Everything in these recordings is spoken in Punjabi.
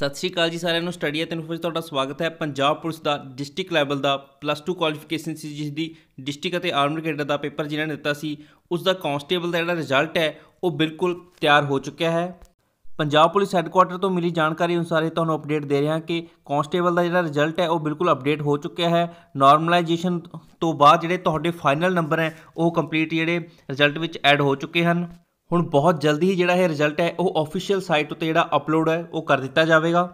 ਸਤਿ ਸ਼੍ਰੀ ਅਕਾਲ ਜੀ ਸਾਰਿਆਂ ਨੂੰ ਸਟੱਡੀ ਐਟ ਇਨਫੋਸ ਤੁਹਾਡਾ ਸਵਾਗਤ ਹੈ ਪੰਜਾਬ ਪੁਲਿਸ ਦਾ ਡਿਸਟ੍ਰਿਕਟ ਲੈਵਲ ਦਾ ਪਲੱਸ 2 ਕੁਆਲੀਫਿਕੇਸ਼ਨ ਸੀ ਜਿਸ ਦੀ ਡਿਸਟ੍ਰਿਕਟ ਅਤੇ ਆਰਮਡ ਕੈਡਰ ਦਾ ਪੇਪਰ ਜਿਨ੍ਹਾਂ ਨੇ ਦਿੱਤਾ ਸੀ ਉਸ ਦਾ ਕਨਸਟੇਬਲ ਦਾ ਜਿਹੜਾ ਰਿਜ਼ਲਟ ਹੈ ਉਹ ਬਿਲਕੁਲ ਤਿਆਰ ਹੋ ਚੁੱਕਿਆ ਹੈ ਪੰਜਾਬ ਪੁਲਿਸ ਹੈੱਡਕੁਆਰਟਰ ਤੋਂ ਮਿਲੀ ਜਾਣਕਾਰੀ ਅਨੁਸਾਰ ਇਹ ਤੁਹਾਨੂੰ ਅਪਡੇਟ ਦੇ ਰਿਹਾ ਕਿ ਕਨਸਟੇਬਲ ਦਾ ਜਿਹੜਾ ਰਿਜ਼ਲਟ ਹੈ ਉਹ ਬਿਲਕੁਲ ਅਪਡੇਟ ਹੋ ਚੁੱਕਿਆ ਹੈ ਨਾਰਮਲਾਈਜੇਸ਼ਨ ਤੋਂ ਬਾਅਦ ਜਿਹੜੇ ਤੁਹਾਡੇ ਫਾਈਨਲ ਨੰਬਰ ਹੈ ਉਹ ਕੰਪਲੀਟ ਜਿਹੜੇ ਰਿਜ਼ਲਟ ਵਿੱਚ ਐਡ ਹੋ ਚੁੱਕੇ ਹਨ ਹੁਣ ਬਹੁਤ ਜਲਦੀ ਹੀ ਜਿਹੜਾ ਇਹ ਰਿਜ਼ਲਟ ਹੈ ਉਹ ਅਫੀਸ਼ੀਅਲ ਸਾਈਟ ਉੱਤੇ ਜਿਹੜਾ ਅਪਲੋਡ ਹੈ ਉਹ ਕਰ ਦਿੱਤਾ ਜਾਵੇਗਾ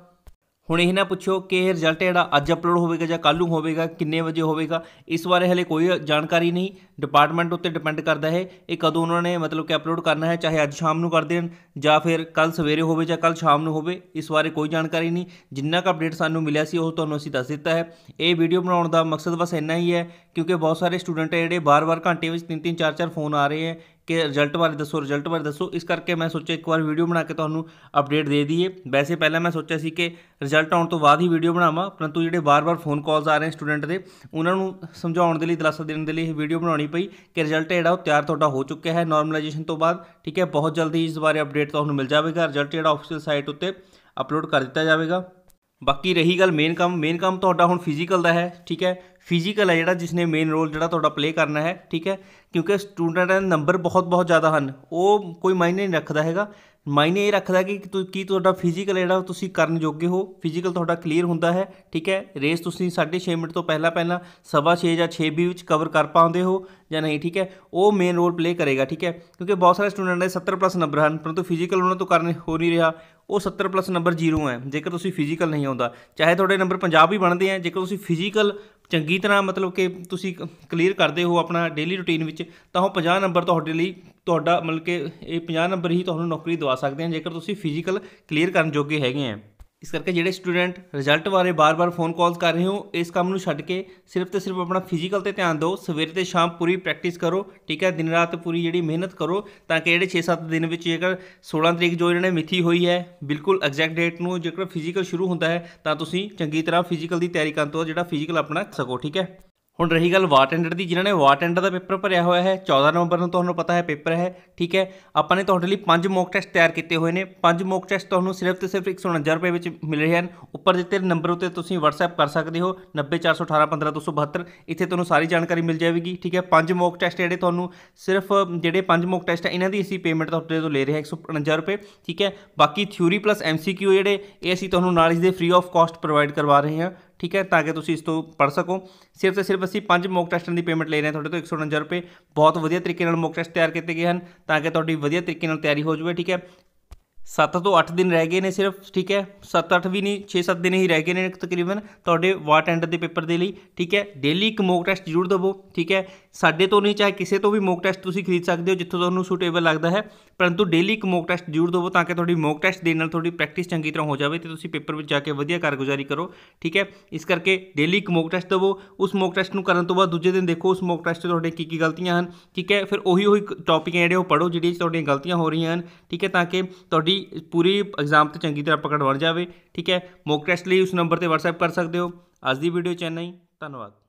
ਹੁਣ ਇਹ ਨਾ ਪੁੱਛੋ ਕਿ ਇਹ ਰਿਜ਼ਲਟ ਜਿਹੜਾ ਅੱਜ ਅਪਲੋਡ ਹੋਵੇਗਾ ਜਾਂ ਕੱਲ ਨੂੰ ਹੋਵੇਗਾ ਕਿੰਨੇ ਵਜੇ ਹੋਵੇਗਾ ਇਸ ਬਾਰੇ ਹਲੇ ਕੋਈ ਜਾਣਕਾਰੀ ਨਹੀਂ ਡਿਪਾਰਟਮੈਂਟ ਉੱਤੇ ਡਿਪੈਂਡ ਕਰਦਾ ਹੈ ਇਹ ਕਦੋਂ ਉਹਨਾਂ ਨੇ ਮਤਲਬ ਕਿ ਅਪਲੋਡ ਕਰਨਾ ਹੈ ਚਾਹੇ ਅੱਜ ਸ਼ਾਮ ਨੂੰ ਕਰ ਦੇਣ ਜਾਂ ਫਿਰ ਕੱਲ ਸਵੇਰੇ ਹੋਵੇ ਜਾਂ ਕੱਲ ਸ਼ਾਮ ਨੂੰ ਹੋਵੇ ਇਸ ਬਾਰੇ ਕੋਈ ਜਾਣਕਾਰੀ ਨਹੀਂ ਜਿੰਨਾ ਕ ਅਪਡੇਟ ਸਾਨੂੰ ਮਿਲਿਆ ਸੀ ਉਹ ਤੁਹਾਨੂੰ ਅਸੀਂ ਦੱਸ ਦਿੱਤਾ ਹੈ ਇਹ ਵੀਡੀਓ ਬਣਾਉਣ ਦਾ ਮਕਸਦ ਬਸ ਇੰਨਾ ਹੀ ਹੈ ਕਿਉਂਕਿ ਬਹੁਤ ਸਾਰੇ ਸਟੂਡੈਂਟ ਹੈ ਜਿਹੜੇ ਬਾਰ-ਬਾਰ ਘੰਟੇ ਵਿੱਚ ਤਿੰਨ ਤਿੰਨ ਚਾਰ-ਚਾਰ ਫੋਨ ਆ ਰਹੇ ਹੈ ਕਿ ਰਿਜ਼ਲਟ ਬਾਰੇ ਦੱਸੋ ਰਿਜ਼ਲਟ ਬਾਰੇ ਦੱਸੋ ਇਸ ਕਰਕੇ ਮੈਂ ਸੋਚਿਆ ਇੱਕ ਵਾਰ ਵੀਡੀਓ ਬਣਾ ਕੇ ਤੁਹਾਨੂੰ ਅਪਡੇਟ ਦੇ ਦਈਏ ਵੈਸੇ ਪਹਿਲਾਂ ਮੈਂ ਸੋਚਿਆ ਸੀ ਕਿ ਰਿਜ਼ਲਟ ਆਉਣ ਤੋਂ ਬਾਅਦ ਹੀ ਵੀਡੀਓ ਬਣਾਵਾਂ ਪਰੰਤੂ ਜਿਹੜੇ ਬਾਰ-ਬਾਰ ਫੋਨ ਕਾਲਸ ਆ ਰਹੇ ਸਟੂਡੈਂਟ ਦੇ ਉਹਨਾਂ ਨੂੰ ਸਮਝਾਉਣ ਦੇ ਲਈ ਦਲਾਸਾ ਦੇਣ ਦੇ ਲਈ ਇਹ ਵੀਡੀਓ ਬਣਾਉਣੀ ਪਈ ਕਿ ਰਿਜ਼ਲਟ ਜਿਹੜਾ ਉਹ ਤਿਆਰ ਤੁਹਾਡਾ ਹੋ ਚੁੱਕਿਆ ਹੈ ਨਾਰਮਲਾਈਜੇਸ਼ਨ ਤੋਂ ਬਾਅਦ ਠੀਕ ਹੈ ਬਹੁਤ ਜਲਦੀ ਇਸ ਬਾਰੇ ਅਪਡੇਟ ਤੁਹਾਨੂੰ ਮਿਲ ਜਾਵੇਗਾ ਰਿਜ਼ਲਟ ਜਿਹੜਾ ਆਫੀਸ਼ੀਅਲ ਸਾਈਟ ਉੱਤੇ ਅਪਲੋਡ ਕਰ ਦਿੱਤਾ ਜਾਵੇਗਾ ਬਾਕੀ ਰਹੀ ਗੱਲ ਮੇਨ ਕੰਮ ਮੇਨ ਕੰਮ ਤੁਹਾਡਾ ਹੁਣ ਫਿਜ਼ੀਕਲ ਦਾ ਹੈ ਠੀਕ ਹੈ ਫਿਜ਼ੀਕਲ ਹੈ ਜਿਹੜਾ ਜਿਸਨੇ ਮੇਨ ਰੋਲ ਜਿਹੜਾ ਤੁਹਾਡਾ ਪਲੇ ਕਰਨਾ ਹੈ ਠੀਕ ਹੈ ਕਿਉਂਕਿ ਸਟੂਡੈਂਟ ਦੇ ਨੰਬਰ ਬਹੁਤ ਬਹੁਤ ਜ਼ਿਆਦਾ ਹਨ ਉਹ ਕੋਈ ਮਾਇਨੇ ਨਹੀਂ ਰੱਖਦਾ ਹੈਗਾ ਮਾਇਨੇ ਇਹ ਰੱਖਦਾ ਕਿ ਕੀ ਤੁਹਾਡਾ ਫਿਜ਼ੀਕਲ ਜਿਹੜਾ ਤੁਸੀਂ ਕਰਨ ਯੋਗੇ ਹੋ ਫਿਜ਼ੀਕਲ ਤੁਹਾਡਾ ਕਲੀਅਰ ਹੁੰਦਾ ਹੈ ਠੀਕ ਹੈ ਰੇਸ ਤੁਸੀਂ 6.5 ਮਿੰਟ ਤੋਂ ਪਹਿਲਾਂ ਪਹਿਲਾਂ ਸਵਾ 6 ਜਾਂ 6 ਵੀ ਵਿੱਚ ਕਵਰ ਕਰ ਪਾਉਂਦੇ ਹੋ ਜਾਂ ਨਹੀਂ ਠੀਕ ਹੈ ਉਹ ਮੇਨ ਰੋਲ ਪਲੇ ਕਰੇਗਾ ਠੀਕ ਹੈ ਕਿਉਂਕਿ ਬਹੁਤ ਸਾਰੇ ਸਟੂਡੈਂਟ ਨੇ 70 ਪਲੱਸ ਨੰਬਰ ਹਨ ਪਰੰਤੂ ਫਿਜ਼ੀਕਲ ਉਹਨਾਂ ਤੋਂ ਕਰਨ ਹੋ ਨਹੀਂ ਰਿਹਾ ਉਹ 70 ਪਲੱਸ ਨੰਬਰ 0 ਹੈ ਜੇਕਰ ਤੁਸੀਂ ਫਿਜ਼ੀਕਲ ਨਹੀਂ ਆਉਂਦਾ ਚਾਹੇ ਤੁਹਾਡੇ ਨੰਬਰ 50 ਵੀ ਬਣਦੇ ਆ ਜੇਕਰ ਤੁਸੀਂ ਫਿਜ਼ੀਕਲ ਚੰਗੀ ਤਰ੍ਹਾਂ ਮਤਲਬ ਕਿ ਤੁਸੀਂ ਕਲੀਅਰ ਕਰਦੇ ਹੋ ਆਪਣਾ ਡੇਲੀ ਰੁਟੀਨ ਵਿੱਚ ਤਾਂ ਉਹ 50 ਨੰਬਰ ਤੁਹਾਡੇ ਲਈ ਤੁਹਾਡਾ ਮਤਲਬ ਕਿ ਇਹ 50 ਨੰਬਰ ਹੀ ਤੁਹਾਨੂੰ ਨੌਕਰੀ ਦਵਾ ਸਕਦੇ ਆ ਜੇਕਰ ਤੁਸੀਂ ਫਿਜ਼ੀਕਲ ਕਲੀਅਰ ਕਰਨ ਜੋਗੇ ਹੈਗੇ ਆ ਇਸ ਕਰਕੇ ਜਿਹੜੇ ਸਟੂਡੈਂਟ ਰਿਜ਼ਲਟ ਬਾਰੇ ਬਾਰ-ਬਾਰ ਫੋਨ ਕਾਲਸ ਕਰ ਰਹੇ ਹੋ ਇਸ ਕੰਮ ਨੂੰ ਛੱਡ ਕੇ ਸਿਰਫ ਤੇ ਸਿਰਫ ਆਪਣਾ ਫਿਜ਼ੀਕਲ ਤੇ ਧਿਆਨ ਦਿਓ ਸਵੇਰ ਤੇ ਸ਼ਾਮ ਪੂਰੀ ਪ੍ਰੈਕਟਿਸ ਕਰੋ ਠੀਕ ਹੈ ਦਿਨ ਰਾਤ ਪੂਰੀ ਜਿਹੜੀ ਮਿਹਨਤ ਕਰੋ ਤਾਂ ਕਿ ਜਿਹੜੇ 6-7 ਦਿਨ ਵਿੱਚ ਜੇਕਰ 16 ਤਰੀਕ ਜੋ ਨੇ ਮਿਥੀ ਹੋਈ ਹੈ ਬਿਲਕੁਲ ਐਗਜ਼ੈਕਟ ਡੇਟ ਨੂੰ ਜੇਕਰ ਫਿਜ਼ੀਕਲ ਸ਼ੁਰੂ ਹੁੰਦਾ ਹੈ ਤਾਂ ਤੁਸੀਂ ਚੰਗੀ ਤਰ੍ਹਾਂ ਫਿਜ਼ੀਕਲ ਦੀ ਤਿਆਰੀ ਕਰਨ ਤੋਂ ਜਿਹੜਾ ਫਿਜ਼ੀਕਲ ਆਪਣਾ ਸਕੋ ਠੀਕ ਹੈ ਹੁਣ ਰਹੀ ਗੱਲ ਵਾਟ ਦੀ ਜਿਨ੍ਹਾਂ ਨੇ ਵਾਟ ਦਾ ਪੇਪਰ ਭਰਿਆ ਹੋਇਆ ਹੈ 14 ਨਵੰਬਰ ਨੂੰ ਤੁਹਾਨੂੰ ਪਤਾ ਹੈ ਪੇਪਰ ਹੈ ਠੀਕ ਹੈ ਆਪਾਂ ਨੇ ਤੁਹਾਡੇ ਲਈ ਪੰਜ ਮੌਕ ਟੈਸਟ ਤਿਆਰ ਕੀਤੇ ਹੋਏ ਨੇ ਪੰਜ ਮੌਕ ਟੈਸਟ ਤੁਹਾਨੂੰ ਸਿਰਫ ਤੇ ਸਿਰਫ 149 ਰੁਪਏ ਵਿੱਚ ਮਿਲ ਰਹੇ ਹਨ ਉੱਪਰ ਦਿੱਤੇ ਨੰਬਰ ਉੱਤੇ ਤੁਸੀਂ WhatsApp ਕਰ ਸਕਦੇ ਹੋ 9041815272 ਇੱਥੇ ਤੁਹਾਨੂੰ ਸਾਰੀ ਜਾਣਕਾਰੀ ਮਿਲ ਜਾਵੇਗੀ ਠੀਕ ਹੈ ਪੰਜ ਮੌਕ ਟੈਸਟ ਜਿਹੜੇ ਤੁਹਾਨੂੰ ਸਿਰਫ ਜਿਹੜੇ ਪੰਜ ਮੌਕ ਟੈਸਟ ਹੈ ਇਹਨਾਂ ਦੀ ਅਸੀਂ ਪੇਮੈਂਟ ਤੁਹਾਡੇ ਤੋਂ ਲੈ ਰਹੇ ਹਾਂ 149 ਰੁਪਏ ਠੀਕ ਹੈ ਬਾਕੀ ਥਿਊਰੀ ਪਲੱਸ ਐਮਸੀਕਿਊ ਜਿਹੜੇ ਇਹ ਅਸੀਂ ਤੁਹਾਨੂੰ ਨਾਲ ਦੇ ਫ੍ਰੀ ਆਫ ਕਾਸਟ ਪ੍ਰੋਵਾਈਡ ਕਰਵਾ ਰਹੇ ਹਾਂ ਠੀਕ ਹੈ ਤਾਂ ਕਿ ਤੁਸੀਂ ਇਸ ਤੋਂ ਪੜ ਸਕੋ ਸਿਰਫ ਤੇ ਸਿਰਫ ਅਸੀਂ ਪੰਜ ਮੌਕ ਟੈਸਟਾਂ ਦੀ ਪੇਮੈਂਟ ਲੈ ਰਹੇ ਹਾਂ ਤੁਹਾਡੇ ਤੋਂ 149 ਰੁਪਏ ਬਹੁਤ ਵਧੀਆ ਤਰੀਕੇ ਨਾਲ ਮੌਕ ਟੈਸਟ ਤਿਆਰ ਕੀਤੇ ਗਏ ਹਨ ਤਾਂ ਕਿ ਤੁਹਾਡੀ ਵਧੀਆ ਤਰੀਕੇ ਨਾਲ ਤਿਆਰੀ ਹੋ ਜਾਵੇ ਠੀਕ ਹੈ 7 ਤੋਂ 8 ਦਿਨ ਰਹਿ ਗਏ ਨੇ ਸਿਰਫ ਠੀਕ ਹੈ 7-8 ਵੀ ਨਹੀਂ 6-7 ਦਿਨ ਹੀ ਰਹਿ ਗਏ ਨੇ ਤਕਰੀਬਨ ਤੁਹਾਡੇ ਵਾਟ ਐਂਡ ਦੇ ਪੇਪਰ ਦੇ ਲਈ ਠੀਕ ਹੈ ਡੇਲੀ ਇੱਕ ਮੋਕ ਟੈਸਟ ਜ਼ਰੂਰ ਦਿਵੋ ਠੀਕ ਹੈ ਸਾਡੇ ਤੋਂ ਨਹੀਂ ਚਾਹੇ ਕਿਸੇ ਤੋਂ ਵੀ ਮੋਕ ਟੈਸਟ ਤੁਸੀਂ ਖਰੀਦ ਸਕਦੇ ਹੋ ਜਿੱਥੋਂ ਤੁਹਾਨੂੰ ਸੂਟੇਬਲ ਲੱਗਦਾ ਹੈ ਪਰੰਤੂ ਡੇਲੀ ਇੱਕ ਮੋਕ ਟੈਸਟ ਜ਼ਰੂਰ ਦਿਵੋ ਤਾਂ ਕਿ ਤੁਹਾਡੀ ਮੋਕ ਟੈਸਟ ਦੇ ਨਾਲ ਤੁਹਾਡੀ ਪ੍ਰੈਕਟਿਸ ਚੰਗੀ ਤਰ੍ਹਾਂ ਹੋ ਜਾਵੇ ਤੇ ਤੁਸੀਂ ਪੇਪਰ ਵਿੱਚ ਜਾ ਕੇ ਵਧੀਆ ਕਾਰਗੁਜ਼ਾਰੀ ਕਰੋ ਠੀਕ ਹੈ ਇਸ ਕਰਕੇ ਡੇਲੀ ਇੱਕ ਮੋਕ ਟੈਸਟ ਦਿਵੋ ਉਸ ਮੋਕ ਟੈਸਟ ਨੂੰ ਕਰਨ ਤੋਂ ਬਾਅਦ ਦੂਜੇ ਦਿਨ ਦੇਖੋ ਉਸ ਮੋਕ ਟੈਸਟ 'ਚ ਤੁਹਾਡੇ ਕੀ ਕੀ ਗਲਤੀਆਂ ਹਨ ਠੀਕ ਹੈ ਫਿਰ ਉਹੀ ਉਹੀ ਟੌਪਿਕ ਜਿਹੜੇ ਉਹ ਪੜੋ ਜਿਹੜੀਆਂ ਤੁਹਾਡੀਆਂ ਗਲਤੀਆਂ ਹੋ ਰਹੀਆਂ ਹਨ ਠੀਕ ਹੈ ਤਾਂ ਕਿ ਤੁਹਾਡੀ ਜਿਹੜੀ ਪੂਰੀ ਐਗਜ਼ਾਮ ਤੇ ਚੰਗੀ ਤਰ੍ਹਾਂ ਪਕੜ ਬਣ ਜਾਵੇ ਠੀਕ ਹੈ ਮੋਕ ਟੈਸਟ ਲਈ ਉਸ ਨੰਬਰ ਤੇ WhatsApp ਕਰ ਸਕਦੇ ਹੋ ਅੱਜ ਦੀ ਵੀਡੀਓ ਚ ਇੰਨਾ ਹੀ ਧੰਨਵਾਦ